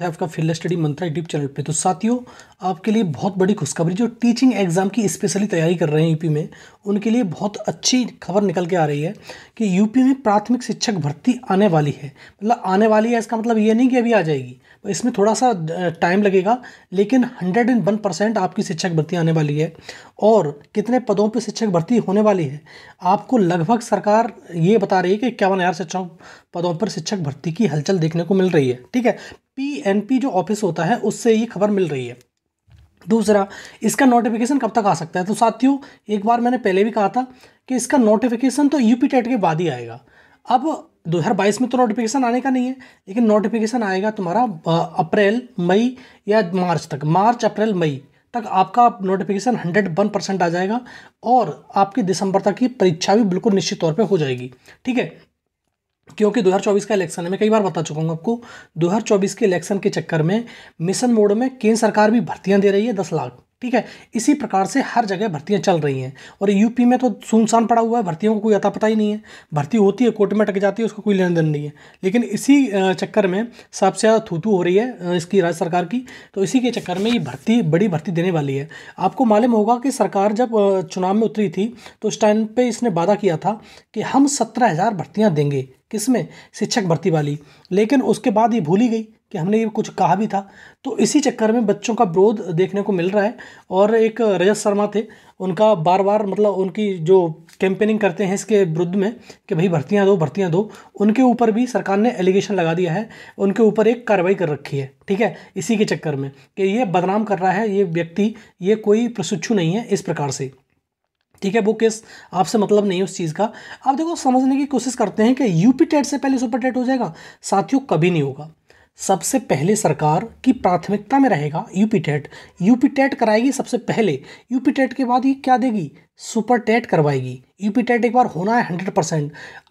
है आपका field study Mantra YouTube channel पे तो साथियों आपके लिए बहुत बड़ी खुशखबरी जो टीचिंग एग्जाम की स्पेशली तैयारी कर रहे हैं यूपी में उनके लिए बहुत अच्छी खबर निकल के आ रही है कि यूपी में प्राथमिक शिक्षक भर्ती आने वाली है मतलब आने वाली है इसका मतलब ये नहीं कि अभी आ जाएगी इसमें थोड़ा सा टाइम लगेगा लेकिन हंड्रेड एंड वन परसेंट आपकी शिक्षक भर्ती आने वाली है और कितने पदों पे शिक्षक भर्ती होने वाली है आपको लगभग सरकार ये बता रही है कि इक्यावन हज़ार शिक्षक पदों पर शिक्षक भर्ती की हलचल देखने को मिल रही है ठीक है पीएनपी जो ऑफिस होता है उससे ये खबर मिल रही है दूसरा इसका नोटिफिकेशन कब तक आ सकता है तो साथियों एक बार मैंने पहले भी कहा था कि इसका नोटिफिकेशन तो यूपी टेट के बाद ही आएगा अब बाईस में तो नोटिफिकेशन आने का नहीं है लेकिन नोटिफिकेशन आएगा तुम्हारा अप्रैल मई या मार्च तक मार्च अप्रैल मई तक आपका नोटिफिकेशन हंड्रेड वन परसेंट आ जाएगा और आपकी दिसंबर तक की परीक्षा भी बिल्कुल निश्चित तौर पे हो जाएगी ठीक है क्योंकि 2024 का इलेक्शन है मैं कई बार बता चुका हूँ आपको 2024 के इलेक्शन के चक्कर में मिशन मोड में केंद्र सरकार भी भर्तियाँ दे रही है दस लाख ठीक है इसी प्रकार से हर जगह भर्तियां चल रही हैं और यूपी में तो सुनसान पड़ा हुआ है भर्तियों को कोई अता पता ही नहीं है भर्ती होती है कोर्ट में टक जाती है उसको कोई लेन देन नहीं है लेकिन इसी चक्कर में सबसे ज़्यादा थूथू हो रही है इसकी राज्य सरकार की तो इसी के चक्कर में ये भर्ती बड़ी भर्ती देने वाली है आपको मालूम होगा कि सरकार जब चुनाव में उतरी थी तो उस टाइम पर इसने वादा किया था कि हम सत्रह हज़ार भर्तियाँ देंगे किसमें शिक्षक भर्ती वाली लेकिन उसके बाद ये भूली गई कि हमने ये कुछ कहा भी था तो इसी चक्कर में बच्चों का विरोध देखने को मिल रहा है और एक रजत शर्मा थे उनका बार बार मतलब उनकी जो कैंपेनिंग करते हैं इसके विरुद्ध में कि भाई भर्तियाँ दो भर्तियाँ दो उनके ऊपर भी सरकार ने एलिगेशन लगा दिया है उनके ऊपर एक कार्रवाई कर रखी है ठीक है इसी के चक्कर में कि ये बदनाम कर रहा है ये व्यक्ति ये कोई प्रशिक्षु नहीं है इस प्रकार से ठीक है वो केस आपसे मतलब नहीं है उस चीज़ का आप देखो समझने की कोशिश करते हैं कि यूपी टेट से पहले सुपर टेट हो जाएगा साथियों कभी नहीं होगा सबसे पहले सरकार की प्राथमिकता में रहेगा यूपी टेट यूपी टेट कराएगी सबसे पहले यूपी टेट के बाद ये क्या देगी सुपर टेट करवाएगी यूपी टेट एक बार होना है हंड्रेड परसेंट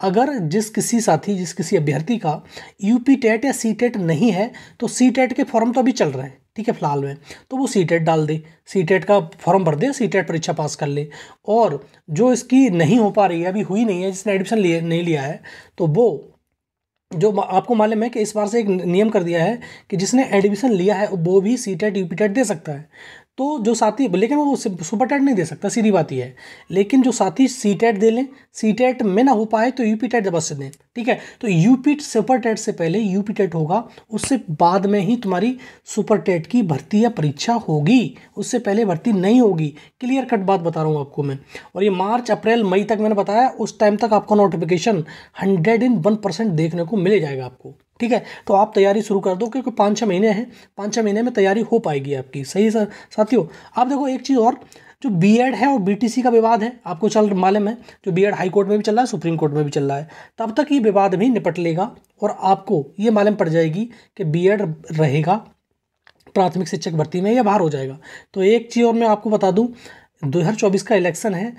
अगर जिस किसी साथी जिस किसी अभ्यर्थी का यूपी टेट या सी टेट नहीं है तो सी टेट के फॉर्म तो अभी चल रहे हैं ठीक है फिलहाल में तो वो सी टेट डाल दे सी टेट का फॉर्म भर दे सी टेट परीक्षा पास कर ले और जो इसकी नहीं हो पा रही है अभी हुई नहीं है जिसने एडमिशन लिए नहीं लिया है तो वो जो आपको मालूम है कि इस बार से एक नियम कर दिया है कि जिसने एडमिशन लिया है वो भी C TET U P TET दे सकता है तो जो साथी लेकिन वो सुपर टेट नहीं दे सकता सीधी बात ही है लेकिन जो साथी सी टेट दे लें सी टेट में ना हो पाए तो यूपी टेट जबरदस्त दें ठीक है तो यूपी सुपर टेट से पहले यूपी टेट होगा उससे बाद में ही तुम्हारी सुपर टेट की भर्ती या परीक्षा होगी उससे पहले भर्ती नहीं होगी क्लियर कट बात बता रहा हूँ आपको मैं और ये मार्च अप्रैल मई तक मैंने बताया उस टाइम तक आपका नोटिफिकेशन हंड्रेड इन वन परसेंट देखने को मिल जाएगा आपको ठीक है तो आप तैयारी शुरू कर दो क्योंकि पाँच छः महीने हैं पाँच छः महीने में तैयारी हो पाएगी आपकी सही सर साथियों आप देखो एक चीज़ और जो एड है और सी का विवाद है आपको चल मालूम है जो एड हाई कोर्ट में भी चल रहा है सुप्रीम कोर्ट में भी चल रहा है तब तक ये विवाद भी निपट लेगा और आपको ये मालूम पड़ जाएगी कि एड रहेगा प्राथमिक शिक्षक भर्ती में या बाहर हो जाएगा तो एक चीज़ और मैं आपको बता दूँ दो का इलेक्शन है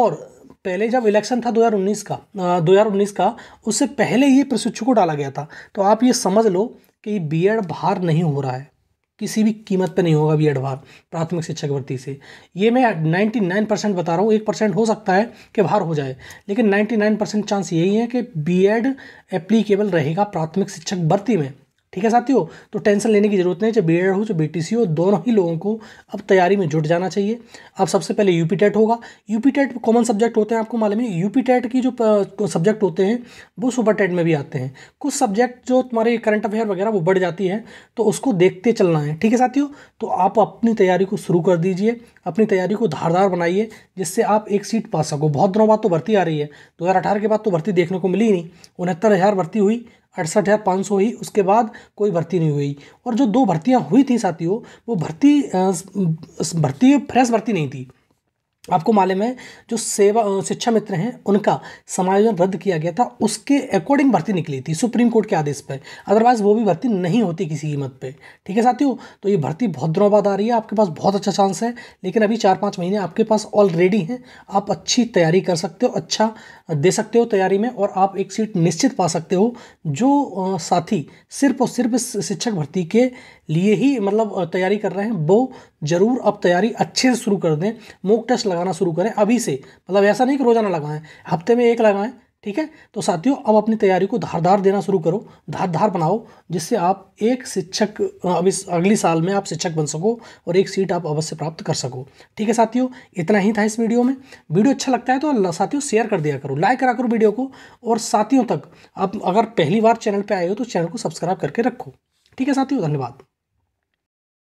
और पहले जब इलेक्शन था 2019 का आ, 2019 का उससे पहले ये प्रशिक्षु को डाला गया था तो आप ये समझ लो कि बी एड बाहर नहीं हो रहा है किसी भी कीमत पे नहीं होगा बी एड बाहर प्राथमिक शिक्षक भर्ती से ये मैं 99 परसेंट बता रहा हूँ एक परसेंट हो सकता है कि बाहर हो जाए लेकिन 99 परसेंट चांस यही है कि बी एड एप्लीकेबल रहेगा प्राथमिक शिक्षक भर्ती में ठीक है साथियों तो टेंशन लेने की जरूरत नहीं चाहे बी हो चाहे बी हो दोनों ही लोगों को अब तैयारी में जुट जाना चाहिए अब सबसे पहले यूपी टेट होगा यूपी टेट कॉमन सब्जेक्ट होते हैं आपको मालूम है यूपी टेट की जो सब्जेक्ट होते हैं वो सुपर टेट में भी आते हैं कुछ सब्जेक्ट जो तुम्हारे करंट अफेयर वगैरह वो बढ़ जाती है तो उसको देखते चलना है ठीक है साथियों तो आप अपनी तैयारी को शुरू कर दीजिए अपनी तैयारी को धारदार बनाइए जिससे आप एक सीट पा सको बहुत दिनों बाद तो भर्ती आ रही है दो के बाद तो भर्ती देखने को मिली ही नहीं उनहत्तर भर्ती हुई अड़सठ हज़ार पाँच सौ हुई उसके बाद कोई भर्ती नहीं हुई और जो दो भर्तियाँ हुई थी साथियों वो भर्ती भर्ती फ्रेश भर्ती नहीं थी आपको मालूम है जो सेवा शिक्षा मित्र हैं उनका समायोजन रद्द किया गया था उसके अकॉर्डिंग भर्ती निकली थी सुप्रीम कोर्ट के आदेश पर अदरवाइज़ वो भी भर्ती नहीं होती किसी कीमत पे ठीक है साथियों तो ये भर्ती बहुत दिनों बाद आ रही है आपके पास बहुत अच्छा चांस है लेकिन अभी चार पाँच महीने आपके पास ऑलरेडी हैं आप अच्छी तैयारी कर सकते हो अच्छा दे सकते हो तैयारी में और आप एक सीट निश्चित पा सकते हो जो साथी सिर्फ और सिर्फ शिक्षक भर्ती के लिए ही मतलब तैयारी कर रहे हैं वो ज़रूर अब तैयारी अच्छे से शुरू कर दें मोक टेस्ट लगाना शुरू करें अभी से मतलब ऐसा नहीं कि रोजाना लगाएं हफ्ते में एक लगाएं ठीक है तो साथियों अब अपनी तैयारी को धार देना शुरू करो धार बनाओ जिससे आप एक शिक्षक अब इस अगली साल में आप शिक्षक बन सको और एक सीट आप अवश्य प्राप्त कर सको ठीक है साथियों इतना ही था इस वीडियो में वीडियो अच्छा लगता है तो साथियों शेयर कर दिया करो लाइक करा करो वीडियो को और साथियों तक आप अगर पहली बार चैनल पर आए हो तो चैनल को सब्सक्राइब करके रखो ठीक है साथियों धन्यवाद